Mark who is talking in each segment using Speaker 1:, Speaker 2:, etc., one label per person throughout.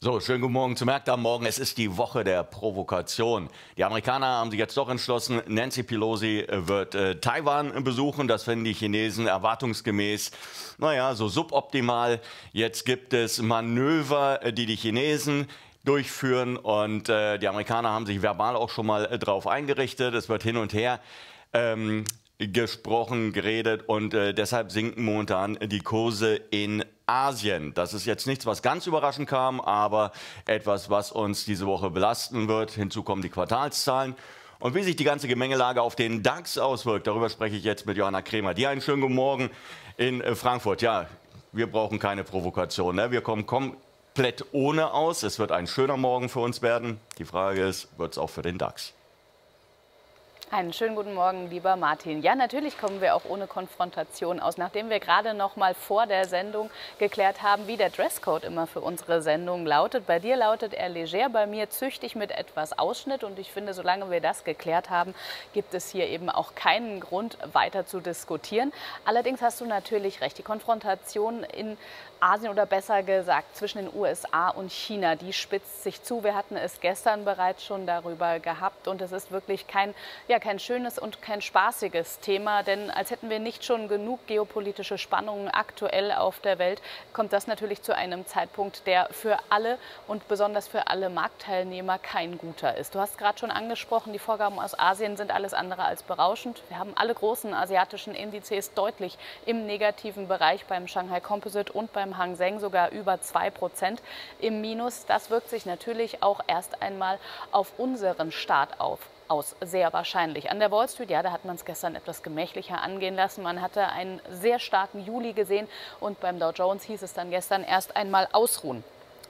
Speaker 1: So, schönen guten Morgen zu Märkte am Morgen. Es ist die Woche der Provokation. Die Amerikaner haben sich jetzt doch entschlossen, Nancy Pelosi äh, wird äh, Taiwan besuchen. Das finden die Chinesen erwartungsgemäß, naja, so suboptimal. Jetzt gibt es Manöver, äh, die die Chinesen durchführen und äh, die Amerikaner haben sich verbal auch schon mal äh, drauf eingerichtet. Es wird hin und her ähm, gesprochen, geredet und äh, deshalb sinken momentan die Kurse in Asien. Das ist jetzt nichts, was ganz überraschend kam, aber etwas, was uns diese Woche belasten wird. Hinzu kommen die Quartalszahlen. Und wie sich die ganze Gemengelage auf den DAX auswirkt, darüber spreche ich jetzt mit Johanna Kremer. Dir einen schönen guten Morgen in äh, Frankfurt. Ja, wir brauchen keine Provokation. Ne? Wir kommen komplett ohne aus. Es wird ein schöner Morgen für uns werden. Die Frage ist, wird es auch für den DAX?
Speaker 2: Einen schönen guten Morgen, lieber Martin. Ja, natürlich kommen wir auch ohne Konfrontation aus. Nachdem wir gerade noch mal vor der Sendung geklärt haben, wie der Dresscode immer für unsere Sendung lautet. Bei dir lautet er leger, bei mir züchtig mit etwas Ausschnitt. Und ich finde, solange wir das geklärt haben, gibt es hier eben auch keinen Grund, weiter zu diskutieren. Allerdings hast du natürlich recht. Die Konfrontation in Asien oder besser gesagt zwischen den USA und China, die spitzt sich zu. Wir hatten es gestern bereits schon darüber gehabt. Und es ist wirklich kein ja, kein schönes und kein spaßiges Thema, denn als hätten wir nicht schon genug geopolitische Spannungen aktuell auf der Welt, kommt das natürlich zu einem Zeitpunkt, der für alle und besonders für alle Marktteilnehmer kein guter ist. Du hast gerade schon angesprochen, die Vorgaben aus Asien sind alles andere als berauschend. Wir haben alle großen asiatischen Indizes deutlich im negativen Bereich beim Shanghai Composite und beim Hang Seng sogar über 2 Prozent im Minus. Das wirkt sich natürlich auch erst einmal auf unseren Staat auf aus sehr wahrscheinlich. An der Wall Street, ja, da hat man es gestern etwas gemächlicher angehen lassen. Man hatte einen sehr starken Juli gesehen und beim Dow Jones hieß es dann gestern erst einmal ausruhen.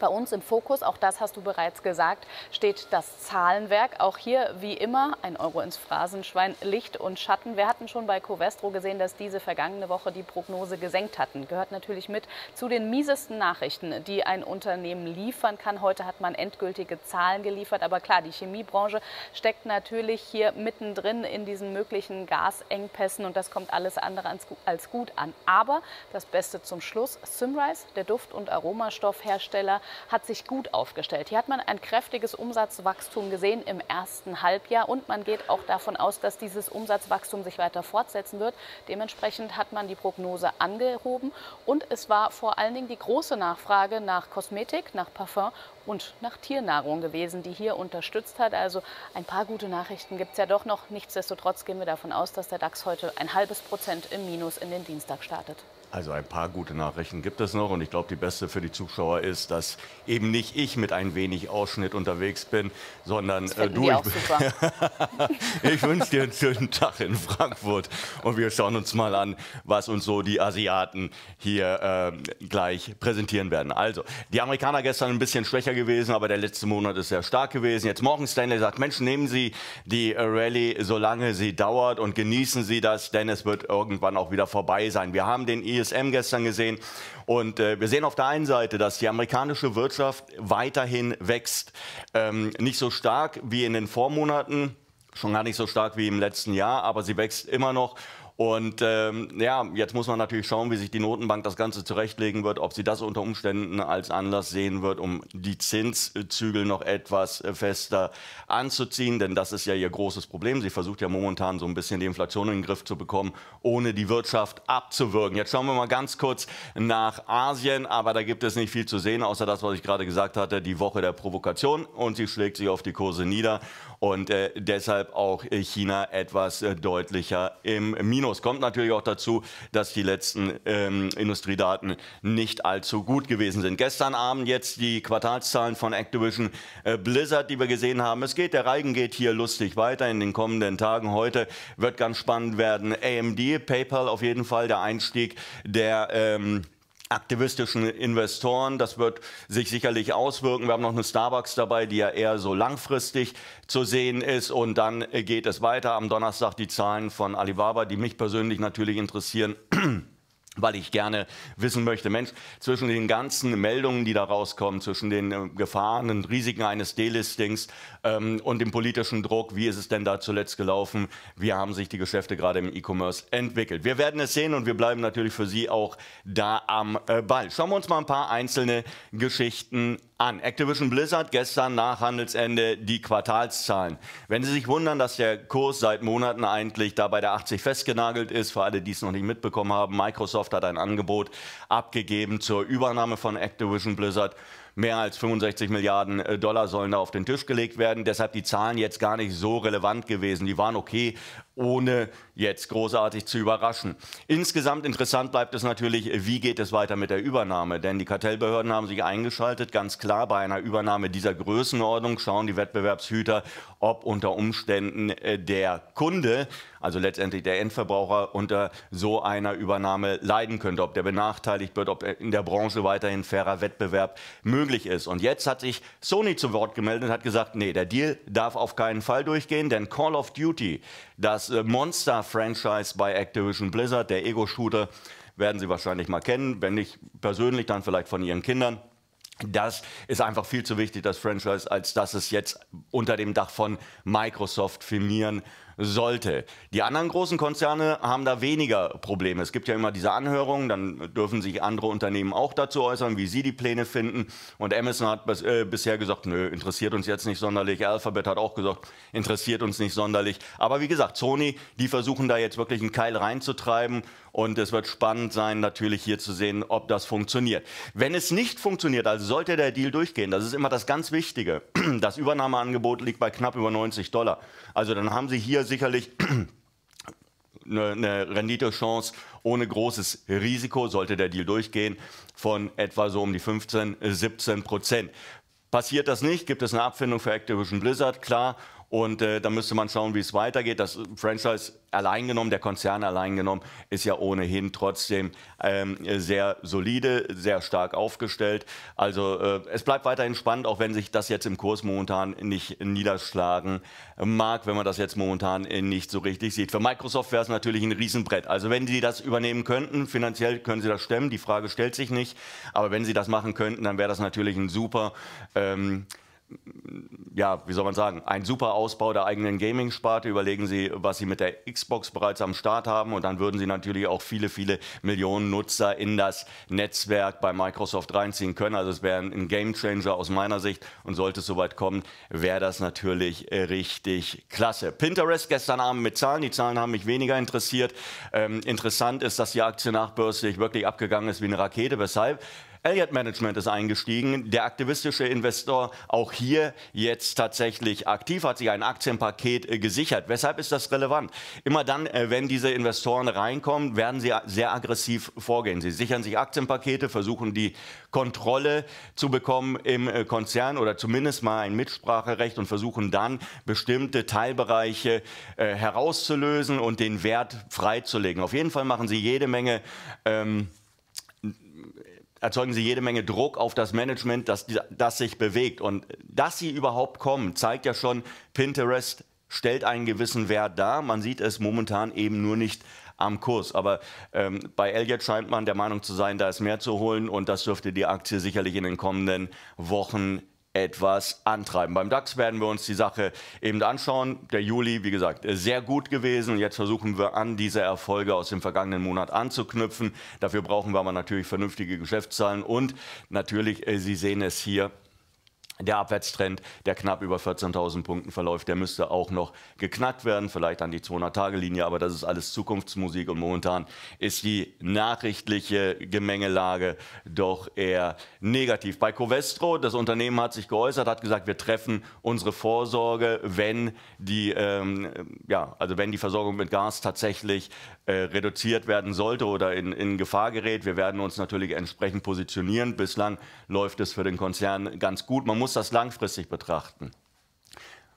Speaker 2: Bei uns im Fokus, auch das hast du bereits gesagt, steht das Zahlenwerk. Auch hier wie immer ein Euro ins Phrasenschwein, Licht und Schatten. Wir hatten schon bei Covestro gesehen, dass diese vergangene Woche die Prognose gesenkt hatten. Gehört natürlich mit zu den miesesten Nachrichten, die ein Unternehmen liefern kann. Heute hat man endgültige Zahlen geliefert, aber klar, die Chemiebranche steckt natürlich hier mittendrin in diesen möglichen Gasengpässen und das kommt alles andere als gut an. Aber das Beste zum Schluss, Simrise, der Duft- und Aromastoffhersteller, hat sich gut aufgestellt. Hier hat man ein kräftiges Umsatzwachstum gesehen im ersten Halbjahr und man geht auch davon aus, dass dieses Umsatzwachstum sich weiter fortsetzen wird. Dementsprechend hat man die Prognose angehoben und es war vor allen Dingen die große Nachfrage nach Kosmetik, nach Parfum und nach Tiernahrung gewesen, die hier unterstützt hat. Also ein paar gute Nachrichten gibt es ja doch noch. Nichtsdestotrotz gehen wir davon aus, dass der DAX heute ein halbes Prozent im Minus in den Dienstag startet.
Speaker 1: Also ein paar gute Nachrichten gibt es noch und ich glaube, die beste für die Zuschauer ist, dass eben nicht ich mit ein wenig Ausschnitt unterwegs bin, sondern äh, du. Ich, ich wünsche dir einen schönen Tag in Frankfurt und wir schauen uns mal an, was uns so die Asiaten hier äh, gleich präsentieren werden. Also, die Amerikaner gestern ein bisschen schwächer gewesen, aber der letzte Monat ist sehr stark gewesen. Jetzt morgen Stanley sagt, Mensch, nehmen Sie die äh, Rallye, solange sie dauert und genießen Sie das, denn es wird irgendwann auch wieder vorbei sein. Wir haben den ISM gestern gesehen. Und äh, wir sehen auf der einen Seite, dass die amerikanische Wirtschaft weiterhin wächst. Ähm, nicht so stark wie in den Vormonaten, schon gar nicht so stark wie im letzten Jahr, aber sie wächst immer noch. Und ähm, ja, jetzt muss man natürlich schauen, wie sich die Notenbank das Ganze zurechtlegen wird, ob sie das unter Umständen als Anlass sehen wird, um die Zinszügel noch etwas äh, fester anzuziehen. Denn das ist ja ihr großes Problem. Sie versucht ja momentan so ein bisschen die Inflation in den Griff zu bekommen, ohne die Wirtschaft abzuwürgen. Jetzt schauen wir mal ganz kurz nach Asien. Aber da gibt es nicht viel zu sehen, außer das, was ich gerade gesagt hatte, die Woche der Provokation. Und sie schlägt sich auf die Kurse nieder. Und äh, deshalb auch äh, China etwas äh, deutlicher im Minus. Minus genau, kommt natürlich auch dazu, dass die letzten ähm, Industriedaten nicht allzu gut gewesen sind. Gestern Abend jetzt die Quartalszahlen von Activision äh, Blizzard, die wir gesehen haben. Es geht, der Reigen geht hier lustig weiter in den kommenden Tagen. Heute wird ganz spannend werden. AMD, PayPal auf jeden Fall der Einstieg der ähm, aktivistischen Investoren. Das wird sich sicherlich auswirken. Wir haben noch eine Starbucks dabei, die ja eher so langfristig zu sehen ist. Und dann geht es weiter am Donnerstag die Zahlen von Alibaba, die mich persönlich natürlich interessieren. weil ich gerne wissen möchte, Mensch, zwischen den ganzen Meldungen, die da rauskommen, zwischen den äh, Gefahren und Risiken eines Delistings ähm, und dem politischen Druck, wie ist es denn da zuletzt gelaufen? Wie haben sich die Geschäfte gerade im E-Commerce entwickelt? Wir werden es sehen und wir bleiben natürlich für Sie auch da am äh, Ball. Schauen wir uns mal ein paar einzelne Geschichten an. Activision Blizzard gestern nach Handelsende die Quartalszahlen. Wenn Sie sich wundern, dass der Kurs seit Monaten eigentlich da bei der 80 festgenagelt ist, für alle, die es noch nicht mitbekommen haben, Microsoft hat ein Angebot abgegeben zur Übernahme von Activision Blizzard Mehr als 65 Milliarden äh, Dollar sollen da auf den Tisch gelegt werden. Deshalb die Zahlen jetzt gar nicht so relevant gewesen. Die waren okay, ohne jetzt großartig zu überraschen. Insgesamt interessant bleibt es natürlich, wie geht es weiter mit der Übernahme? Denn die Kartellbehörden haben sich eingeschaltet. Ganz klar, bei einer Übernahme dieser Größenordnung schauen die Wettbewerbshüter, ob unter Umständen äh, der Kunde also letztendlich der Endverbraucher unter so einer Übernahme leiden könnte, ob der benachteiligt wird, ob in der Branche weiterhin fairer Wettbewerb möglich ist. Und jetzt hat sich Sony zu Wort gemeldet und hat gesagt, nee, der Deal darf auf keinen Fall durchgehen, denn Call of Duty, das äh, Monster-Franchise bei Activision Blizzard, der Ego-Shooter, werden Sie wahrscheinlich mal kennen, wenn nicht persönlich, dann vielleicht von Ihren Kindern das ist einfach viel zu wichtig, das Franchise, als dass es jetzt unter dem Dach von Microsoft firmieren sollte. Die anderen großen Konzerne haben da weniger Probleme. Es gibt ja immer diese Anhörungen, dann dürfen sich andere Unternehmen auch dazu äußern, wie sie die Pläne finden. Und Amazon hat bis, äh, bisher gesagt, nö, interessiert uns jetzt nicht sonderlich. Alphabet hat auch gesagt, interessiert uns nicht sonderlich. Aber wie gesagt, Sony, die versuchen da jetzt wirklich einen Keil reinzutreiben und es wird spannend sein, natürlich hier zu sehen, ob das funktioniert. Wenn es nicht funktioniert, also sollte der Deal durchgehen, das ist immer das ganz Wichtige. Das Übernahmeangebot liegt bei knapp über 90 Dollar. Also dann haben Sie hier sicherlich eine, Renditechance ohne großes Risiko, sollte der Deal durchgehen, von etwa so um die 15, 17 Prozent. Passiert das nicht, gibt es eine Abfindung für Activision Blizzard, klar. Und äh, da müsste man schauen, wie es weitergeht. Das Franchise allein genommen, der Konzern allein genommen, ist ja ohnehin trotzdem ähm, sehr solide, sehr stark aufgestellt. Also äh, es bleibt weiterhin spannend, auch wenn sich das jetzt im Kurs momentan nicht niederschlagen mag, wenn man das jetzt momentan nicht so richtig sieht. Für Microsoft wäre es natürlich ein Riesenbrett. Also wenn sie das übernehmen könnten, finanziell können sie das stemmen, die Frage stellt sich nicht. Aber wenn sie das machen könnten, dann wäre das natürlich ein super... Ähm, ja, wie soll man sagen, ein super Ausbau der eigenen Gaming-Sparte. Überlegen Sie, was Sie mit der Xbox bereits am Start haben und dann würden Sie natürlich auch viele, viele Millionen Nutzer in das Netzwerk bei Microsoft reinziehen können. Also es wäre ein Gamechanger aus meiner Sicht und sollte es soweit kommen, wäre das natürlich richtig klasse. Pinterest gestern Abend mit Zahlen. Die Zahlen haben mich weniger interessiert. Ähm, interessant ist, dass die Aktie nachbörslich wirklich abgegangen ist wie eine Rakete. Weshalb? Elliott Management ist eingestiegen, der aktivistische Investor auch hier jetzt tatsächlich aktiv, hat sich ein Aktienpaket äh, gesichert. Weshalb ist das relevant? Immer dann, äh, wenn diese Investoren reinkommen, werden sie sehr aggressiv vorgehen. Sie sichern sich Aktienpakete, versuchen die Kontrolle zu bekommen im äh, Konzern oder zumindest mal ein Mitspracherecht und versuchen dann bestimmte Teilbereiche herauszulösen und den Wert freizulegen. Auf jeden Fall machen sie jede Menge. Ähm, erzeugen sie jede Menge Druck auf das Management, dass das sich bewegt. Und dass sie überhaupt kommen, zeigt ja schon, Pinterest stellt einen gewissen Wert dar. Man sieht es momentan eben nur nicht am Kurs. Aber ähm, bei Elliott scheint man der Meinung zu sein, da ist mehr zu holen und das dürfte die Aktie sicherlich in den kommenden Wochen etwas antreiben. Beim DAX werden wir uns die Sache eben anschauen. Der Juli, wie gesagt, sehr gut gewesen. Jetzt versuchen wir an, diese Erfolge aus dem vergangenen Monat anzuknüpfen. Dafür brauchen wir aber natürlich vernünftige Geschäftszahlen und natürlich, äh, Sie sehen es hier, der Abwärtstrend, der knapp über 14.000 Punkten verläuft, der müsste auch noch geknackt werden, vielleicht an die 200-Tage-Linie, aber das ist alles Zukunftsmusik und momentan ist die nachrichtliche Gemengelage doch eher negativ. Bei Covestro, das Unternehmen hat sich geäußert, hat gesagt, wir treffen unsere Vorsorge, wenn die, ähm, ja, also wenn die Versorgung mit Gas tatsächlich äh, reduziert werden sollte oder in, in Gefahr gerät. Wir werden uns natürlich entsprechend positionieren. Bislang läuft es für den Konzern ganz gut. Man muss muss das langfristig betrachten.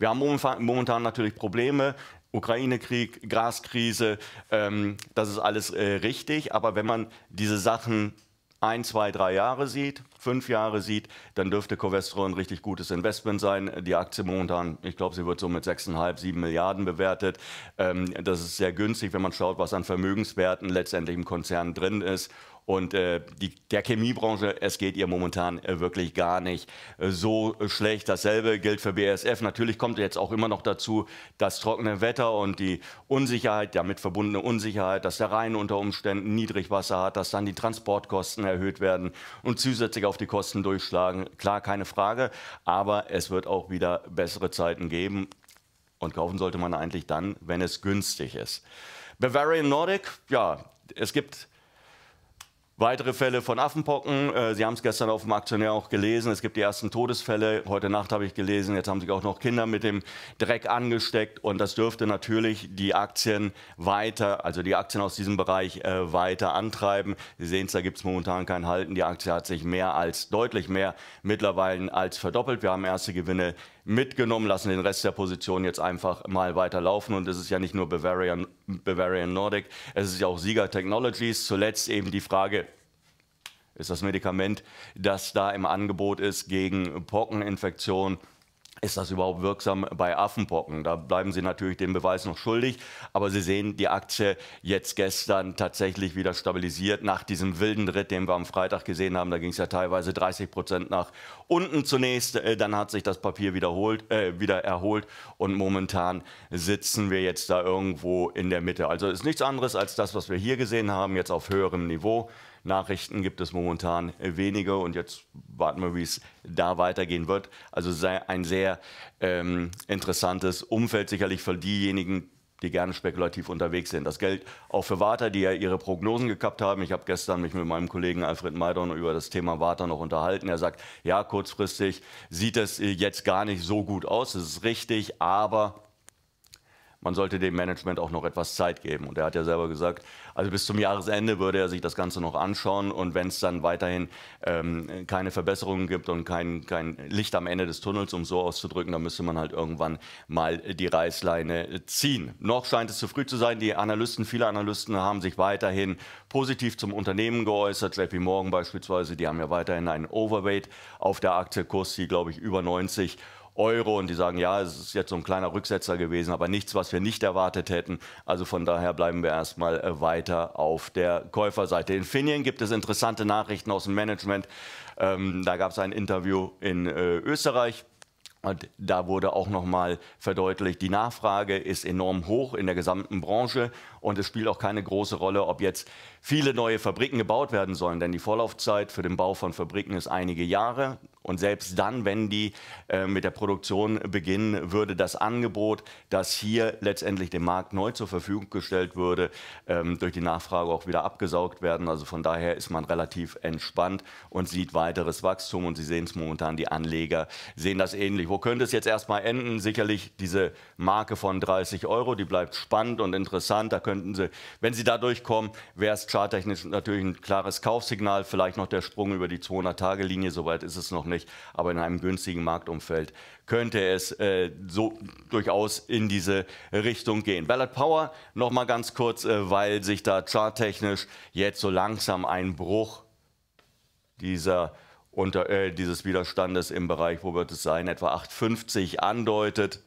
Speaker 1: Wir haben momentan natürlich Probleme, Ukraine-Krieg, Gaskrise, ähm, das ist alles äh, richtig. Aber wenn man diese Sachen ein, zwei, drei Jahre sieht, fünf Jahre sieht, dann dürfte Covestro ein richtig gutes Investment sein. Die Aktie momentan, ich glaube, sie wird so mit 6,5, 7 Milliarden bewertet. Ähm, das ist sehr günstig, wenn man schaut, was an Vermögenswerten letztendlich im Konzern drin ist. Und äh, die, der Chemiebranche, es geht ihr momentan äh, wirklich gar nicht äh, so schlecht. Dasselbe gilt für BASF. Natürlich kommt jetzt auch immer noch dazu, das trockene Wetter und die Unsicherheit, damit verbundene Unsicherheit, dass der Rhein unter Umständen Niedrigwasser hat, dass dann die Transportkosten erhöht werden und zusätzlich auf die Kosten durchschlagen. Klar, keine Frage, aber es wird auch wieder bessere Zeiten geben. Und kaufen sollte man eigentlich dann, wenn es günstig ist. Bavarian Nordic, ja, es gibt Weitere Fälle von Affenpocken. Äh, Sie haben es gestern auf dem Aktionär auch gelesen. Es gibt die ersten Todesfälle. Heute Nacht habe ich gelesen. Jetzt haben sich auch noch Kinder mit dem Dreck angesteckt. Und das dürfte natürlich die Aktien weiter, also die Aktien aus diesem Bereich äh, weiter antreiben. Sie sehen es, da gibt es momentan kein Halten. Die Aktie hat sich mehr als, deutlich mehr mittlerweile als verdoppelt. Wir haben erste Gewinne mitgenommen, lassen den Rest der Position jetzt einfach mal weiterlaufen. Und es ist ja nicht nur Bavarian Bavarian Nordic, es ist ja auch Sieger Technologies. Zuletzt eben die Frage, ist das Medikament, das da im Angebot ist gegen Pockeninfektion, ist das überhaupt wirksam bei Affenpocken? Da bleiben Sie natürlich den Beweis noch schuldig. Aber Sie sehen die Aktie jetzt gestern tatsächlich wieder stabilisiert nach diesem wilden Ritt, den wir am Freitag gesehen haben. Da ging es ja teilweise 30 Prozent nach unten zunächst. Äh, dann hat sich das Papier wiederholt, äh, wieder erholt. Und momentan sitzen wir jetzt da irgendwo in der Mitte. Also ist nichts anderes als das, was wir hier gesehen haben, jetzt auf höherem Niveau. Nachrichten gibt es momentan wenige und jetzt warten wir, wie es da weitergehen wird. Also ein sehr ähm, interessantes Umfeld sicherlich für diejenigen, die gerne spekulativ unterwegs sind. Das gilt auch für Warta, die ja ihre Prognosen gekappt haben. Ich habe gestern mich mit meinem Kollegen Alfred Maidon über das Thema Warta noch unterhalten. Er sagt, ja, kurzfristig sieht es äh, jetzt gar nicht so gut aus. Das ist richtig, aber man sollte dem Management auch noch etwas Zeit geben. Und er hat ja selber gesagt, also bis zum Jahresende würde er sich das Ganze noch anschauen und wenn es dann weiterhin ähm, keine Verbesserungen gibt und kein, kein Licht am Ende des Tunnels, um so auszudrücken, dann müsste man halt irgendwann mal die Reißleine ziehen. Noch scheint es zu früh zu sein. Die Analysten, viele Analysten haben sich weiterhin positiv zum Unternehmen geäußert. JP Morgan beispielsweise, die haben ja weiterhin einen Overweight auf der Aktie, Kurs, die glaube ich über 90 Euro und die sagen, ja, es ist jetzt so ein kleiner Rücksetzer gewesen, aber nichts, was wir nicht erwartet hätten. Also von daher bleiben wir erstmal äh, weiter auf der Käuferseite. In Finien gibt es interessante Nachrichten aus dem Management. Ähm, da gab es ein Interview in äh, Österreich. Und da wurde auch nochmal verdeutlicht, die Nachfrage ist enorm hoch in der gesamten Branche und es spielt auch keine große Rolle, ob jetzt viele neue Fabriken gebaut werden sollen, denn die Vorlaufzeit für den Bau von Fabriken ist einige Jahre. Und selbst dann, wenn die äh, mit der Produktion beginnen, würde das Angebot, das hier letztendlich dem Markt neu zur Verfügung gestellt würde, ähm, durch die Nachfrage auch wieder abgesaugt werden. Also von daher ist man relativ entspannt und sieht weiteres Wachstum. Und Sie sehen es momentan, die Anleger sehen das ähnlich. Wo könnte es jetzt erstmal enden? Sicherlich diese Marke von 30 Euro, die bleibt spannend und interessant. Da könnten Sie, wenn Sie da durchkommen, wäre es charttechnisch natürlich ein klares Kaufsignal. Vielleicht noch der Sprung über die 200-Tage-Linie, soweit ist es noch nicht möglich, aber in einem günstigen Marktumfeld könnte es äh, so durchaus in diese Richtung gehen. Ballard Power noch mal ganz kurz, äh, weil sich da charttechnisch jetzt so langsam ein Bruch dieser unter, äh, dieses Widerstandes im Bereich, wo wird es sein, etwa 8,50 andeutet.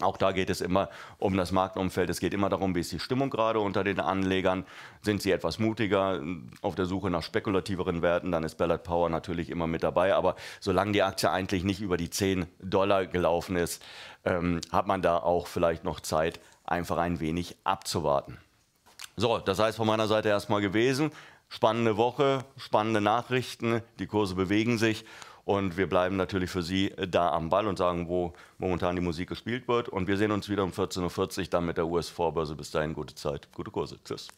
Speaker 1: Auch da geht es immer um das Marktumfeld. Es geht immer darum, wie ist die Stimmung gerade unter den Anlegern. Sind sie etwas mutiger äh, auf der Suche nach spekulativeren Werten, dann ist Ballard Power natürlich immer mit dabei. Aber solange die Aktie eigentlich nicht über die 10 Dollar gelaufen ist, ähm, hat man da auch vielleicht noch Zeit, einfach ein wenig abzuwarten. So, das heißt von meiner Seite erstmal gewesen. Spannende Woche, spannende Nachrichten, die Kurse bewegen sich. Und wir bleiben natürlich für Sie äh, da am Ball und sagen, wo momentan die Musik gespielt wird. Und wir sehen uns wieder um 14.40 Uhr dann mit der US-Vorbörse. Bis dahin, gute Zeit, gute Kurse. Tschüss.